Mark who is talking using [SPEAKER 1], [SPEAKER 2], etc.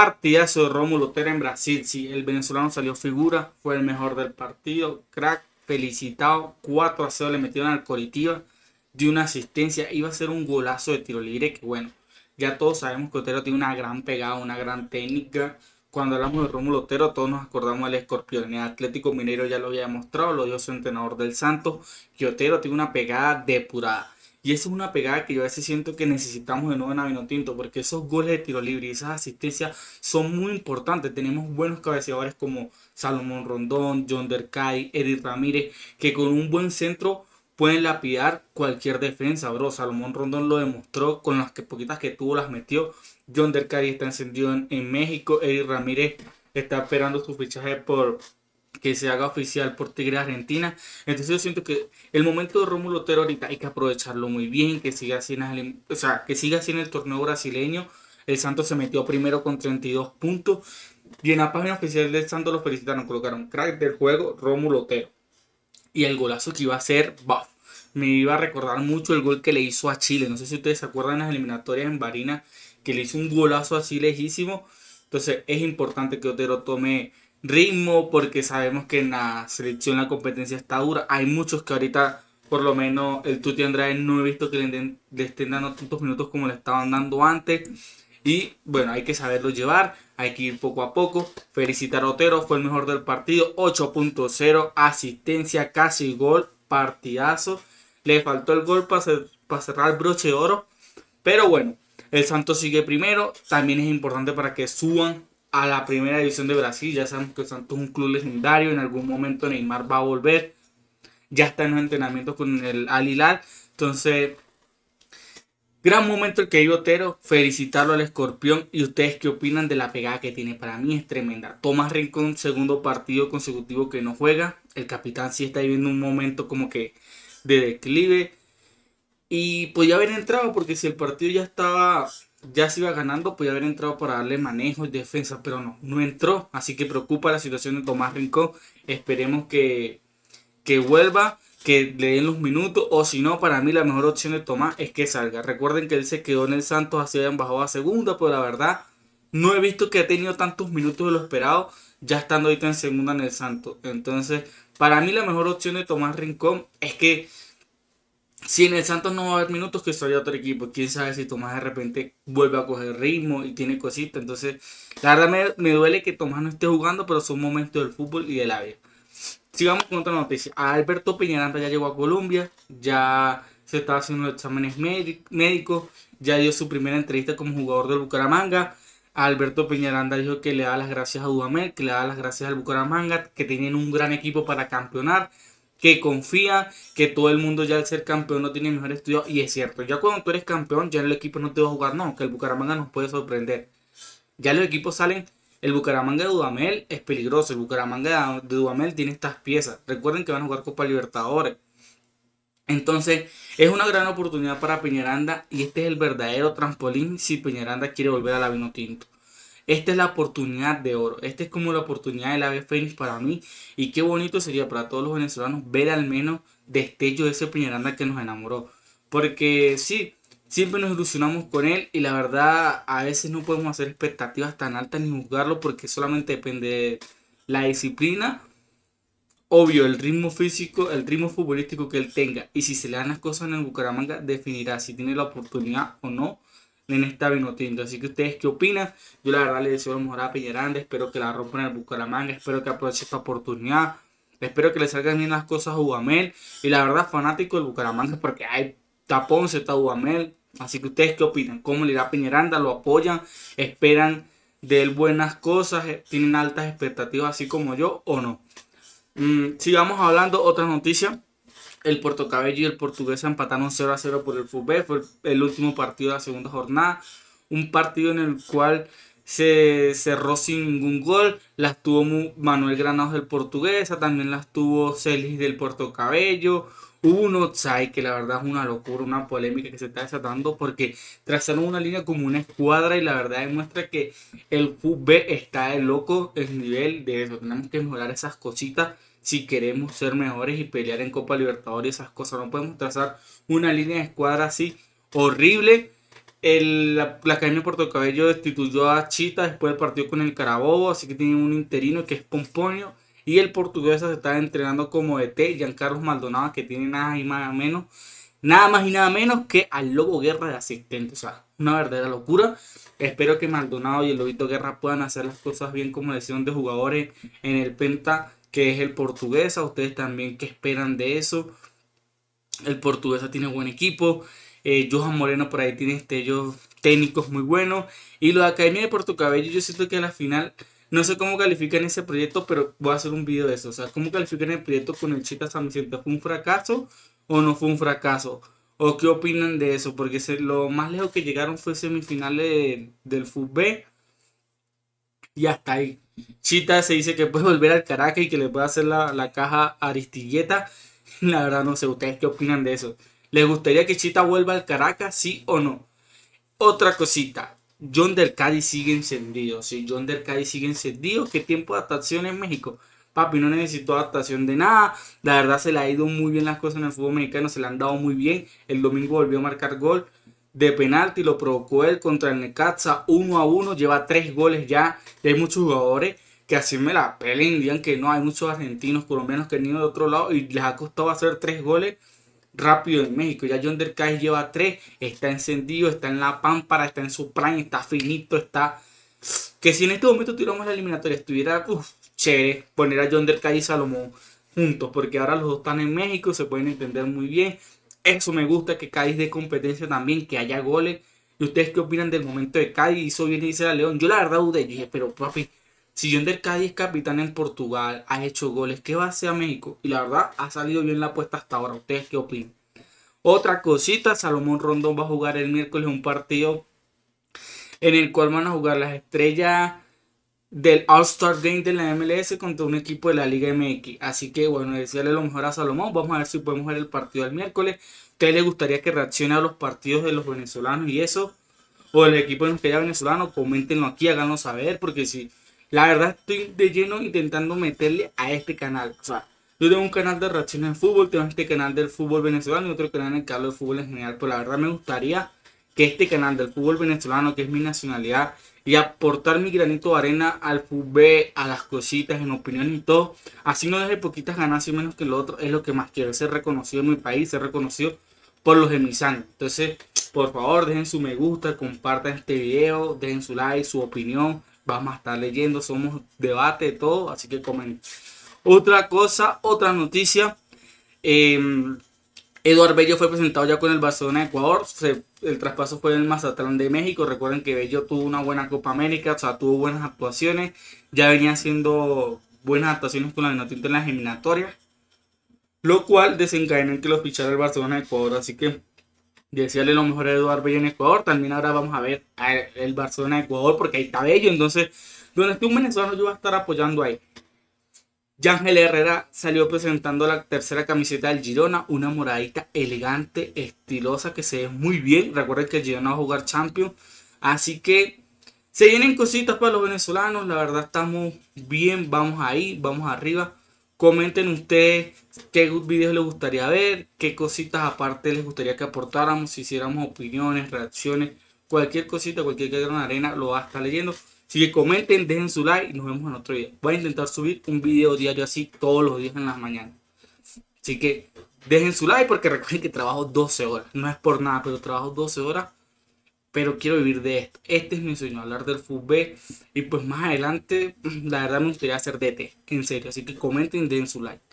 [SPEAKER 1] Partidazo de Rómulo Lotero en Brasil. Sí, el venezolano salió figura, fue el mejor del partido. Crack, felicitado. 4 a 0 le metieron al Coritiba. De una asistencia. Iba a ser un golazo de tiro libre. Que bueno, ya todos sabemos que Otero tiene una gran pegada, una gran técnica. Cuando hablamos de Rómulo Otero, todos nos acordamos del escorpión. El Atlético Minero ya lo había demostrado, lo dio su entrenador del Santos. que Otero tiene una pegada depurada y esa es una pegada que yo a veces siento que necesitamos de nuevo en Avinotinto, porque esos goles de tiro libre y esas asistencias son muy importantes. Tenemos buenos cabeceadores como Salomón Rondón, John Derkay, Eric Ramírez, que con un buen centro pueden lapidar cualquier defensa, bro. Salomón Rondón lo demostró con las que, poquitas que tuvo, las metió. John Derkay está encendido en, México, Eric Ramírez está esperando su fichaje por que se haga oficial por Tigre Argentina. Entonces yo siento que el momento de Rómulo Otero ahorita hay que aprovecharlo muy bien, que siga así en, o sea, que siga el torneo brasileño. El Santos se metió primero con 32 puntos. Y en la página oficial del Santos los felicitaron, colocaron crack del juego Rómulo Otero. Y el golazo que iba a ser Me iba a recordar mucho el gol que le hizo a Chile. No sé si ustedes se acuerdan en las eliminatorias en Barina, que le hizo un golazo así lejísimo. Entonces es importante que Otero tome ritmo, porque sabemos que en la selección la competencia está dura. Hay muchos que ahorita, por lo menos el Tuti Andrade, no he visto que le, estén dando tantos minutos como le estaban dando antes. Y bueno, hay que saberlo llevar, hay que ir poco a poco. Felicitar a Otero, fue el mejor del partido, 8.0, asistencia, casi gol, partidazo. Le faltó el gol para, para cerrar broche de oro. Pero bueno, el Santos sigue primero. También es importante para que suban a la primera división de Brasil. Ya sabemos que Santos es un club legendario. En algún momento Neymar va a volver. Ya está en los entrenamientos con el Al Entonces, gran momento el que hay Otero. Felicitarlo al Escorpión. ¿Y ustedes qué opinan de la pegada que tiene? Para mí es tremenda. Tomás Rincón, segundo partido consecutivo que no juega. El capitán sí está viviendo un momento como que de declive. Y podía haber entrado porque si el partido ya estaba ya se iba ganando, podía haber entrado para darle manejo y defensa, pero no, no entró. Así que preocupa la situación de Tomás Rincón. Esperemos que, que vuelva, que le den los minutos, o si no, para mí la mejor opción de Tomás es que salga. Recuerden que él se quedó en el Santos, así sido bajado a segunda, pero la verdad, no he visto que ha tenido tantos minutos de lo esperado, ya estando ahorita en segunda en el Santos. Entonces, para mí la mejor opción de Tomás Rincón es que si en el Santos no va a haber minutos, que soy otro equipo. Quién sabe si Tomás de repente vuelve a coger ritmo y tiene cositas. Entonces, la verdad me, duele que Tomás no esté jugando, pero son momentos del fútbol y del área. Sigamos con otra noticia. Alberto Peñaranda ya llegó a Colombia, ya se está haciendo los exámenes médicos, ya dio su primera entrevista como jugador del Bucaramanga. Alberto Peñaranda dijo que le da las gracias a Dudamel, que le da las gracias al Bucaramanga, que tienen un gran equipo para campeonar, que confía que todo el mundo ya al ser campeón no tiene mejor estudio. Y es cierto, ya cuando tú eres campeón, ya el equipo no te va a jugar, no, que el Bucaramanga nos puede sorprender. Ya los equipos salen, el Bucaramanga de Dudamel es peligroso, el Bucaramanga de Dudamel tiene estas piezas. Recuerden que van a jugar Copa Libertadores. Entonces, es una gran oportunidad para Peñaranda y este es el verdadero trampolín si Peñaranda quiere volver a la Tinto. Esta es la oportunidad de oro. Esta es como la oportunidad del ave fénix para mí. Y qué bonito sería para todos los venezolanos ver al menos destello de ese Peñaranda que nos enamoró. Porque sí, siempre nos ilusionamos con él y la verdad a veces no podemos hacer expectativas tan altas ni juzgarlo porque solamente depende de la disciplina. Obvio, el ritmo físico, el ritmo futbolístico que él tenga y si se le dan las cosas en el Bucaramanga definirá si tiene la oportunidad o no en esta Vinotinto. Así que ustedes, ¿qué opinan? Yo la verdad le deseo lo mejor a Piñeranda Espero que la rompan en el Bucaramanga. Espero que aproveche esta oportunidad. Espero que le salgan bien las cosas a Ugamel. Y la verdad, fanático del Bucaramanga porque hay tapón, se está Así que ustedes, ¿qué opinan? ¿Cómo le irá a Peñaranda? ¿Lo apoyan? ¿Esperan de él buenas cosas? ¿Tienen altas expectativas así como yo o no? Mm, sigamos hablando, otra noticia. El Puerto Cabello y el Portuguesa empataron 0 a 0 por el fútbol. Fue el último partido de la segunda jornada. Un partido en el cual se cerró sin ningún gol. Las tuvo Manuel Granados del Portuguesa. También las tuvo Celis del Puerto Cabello. Hubo un que la verdad es una locura, una polémica que se está desatando porque trazaron una línea como una escuadra y la verdad demuestra que el fútbol está de loco el nivel de eso. Tenemos que mejorar esas cositas si queremos ser mejores y pelear en Copa Libertadores esas cosas. No podemos trazar una línea de escuadra así horrible. El, la, Academia Puerto Cabello destituyó a Chita después del partido con el Carabobo, así que tiene un interino que es Pomponio. Y el portugués se está entrenando como ET, Giancarlo Maldonado, que tiene nada y nada menos, nada más y nada menos que al Lobo Guerra de asistente. O sea, una verdadera locura. Espero que Maldonado y el Lobito Guerra puedan hacer las cosas bien como decían de jugadores en el Penta que es el Portuguesa. Ustedes también, ¿qué esperan de eso? El Portuguesa tiene buen equipo. Eh, Johan Moreno por ahí tiene estellos técnicos muy buenos. Y los Academia de Cabello, yo siento que a la final, no sé cómo califican ese proyecto, pero voy a hacer un video de eso. O sea, cómo califican el proyecto con el Chica San Vicente. ¿Fue un fracaso o no fue un fracaso? ¿O qué opinan de eso? Porque lo más lejos que llegaron fue semifinales del FUB. Y hasta ahí. Chita se dice que puede volver al Caracas y que le puede hacer la, caja Aristilleta. La verdad no sé, ¿ustedes qué opinan de eso? ¿Les gustaría que Chita vuelva al Caracas, sí o no? Otra cosita, John del Cádiz sigue encendido, sí, John del Cádiz sigue encendido. ¿Qué tiempo de adaptación en México? Papi, no necesito adaptación de nada. La verdad se le ha ido muy bien las cosas en el fútbol mexicano, se le han dado muy bien. El domingo volvió a marcar gol de penalti, lo provocó él contra el Necaxa 1 a 1, lleva 3 goles ya. Y hay muchos jugadores que así me la pelen, digan que no, hay muchos argentinos, por lo menos que han ido de otro lado y les ha costado hacer 3 goles rápido en México. Ya John Del lleva 3, está encendido, está en la pámpara, está en su plan está finito, está. Que si en este momento tiramos la eliminatoria, estuviera uf, chévere poner a John Del y Salomón juntos, porque ahora los dos están en México, se pueden entender muy bien. Eso me gusta, que Cádiz de competencia también, que haya goles. ¿Y ustedes qué opinan del momento de Cádiz? Hizo bien y dice la León. Yo la verdad dudé, dije, pero papi, si John del Cádiz capitán en Portugal, ha hecho goles, ¿qué va a hacer México? Y la verdad, ha salido bien la apuesta hasta ahora. ¿Ustedes qué opinan? Otra cosita, Salomón Rondón va a jugar el miércoles un partido en el cual van a jugar las estrellas del All-Star Game de la MLS contra un equipo de la Liga MX. Así que bueno, a lo mejor a Salomón. Vamos a ver si podemos ver el partido del miércoles. ¿Qué le gustaría que reaccione a los partidos de los venezolanos y eso? O el equipo de los que ya venezolano, coméntenlo aquí, háganlo saber, porque si la verdad estoy de lleno intentando meterle a este canal. O sea, yo tengo un canal de reacciones de fútbol, tengo este canal del fútbol venezolano y otro canal en el que hablo de fútbol en general, pero la verdad me gustaría que este canal del fútbol venezolano, que es mi nacionalidad, y aportar mi granito de arena al fútbol, a las cositas, en opinión y todo. Así no deje poquitas y menos que lo otro, es lo que más quiero, ser reconocido en mi país, ser reconocido por los de Entonces, por favor, dejen su me gusta, compartan este video, dejen su like, su opinión. Vamos a estar leyendo, somos debate de todo, así que comen. Otra cosa, otra noticia. Em, Eduard Bello fue presentado ya con el Barcelona de Ecuador. el traspaso fue en el Mazatlán de México. Recuerden que Bello tuvo una buena Copa América, o sea, tuvo buenas actuaciones. Ya venía haciendo buenas actuaciones con la Vinotinto en la eliminatorias. Lo cual desencadenó que lo fichara el Barcelona de Ecuador. Así que Decíale lo mejor a Eduard Bello en Ecuador. También ahora vamos a ver al el Barcelona de Ecuador porque ahí está Bello. Entonces, donde esté un venezolano, yo voy a estar apoyando ahí. Yangel Herrera salió presentando la tercera camiseta del Girona, una moradita elegante, estilosa, que se ve muy bien. Recuerden que el Girona va a jugar Champions. Así que se vienen cositas para los venezolanos. La verdad estamos bien, vamos ahí, vamos arriba. Comenten ustedes qué videos les gustaría ver, qué cositas aparte les gustaría que aportáramos, si hiciéramos opiniones, reacciones, cualquier cosita, cualquier gran arena lo va a estar leyendo. Así que comenten, dejen su like y nos vemos en otro video. Voy a intentar subir un video diario así todos los días en las mañanas. Así que dejen su like porque recuerden que trabajo 12 horas. No es por nada, pero trabajo 12 horas. Pero quiero vivir de esto. Este es mi sueño, hablar del fútbol. Y pues más adelante, la verdad me gustaría hacer DT. En serio. Así que comenten, den su like.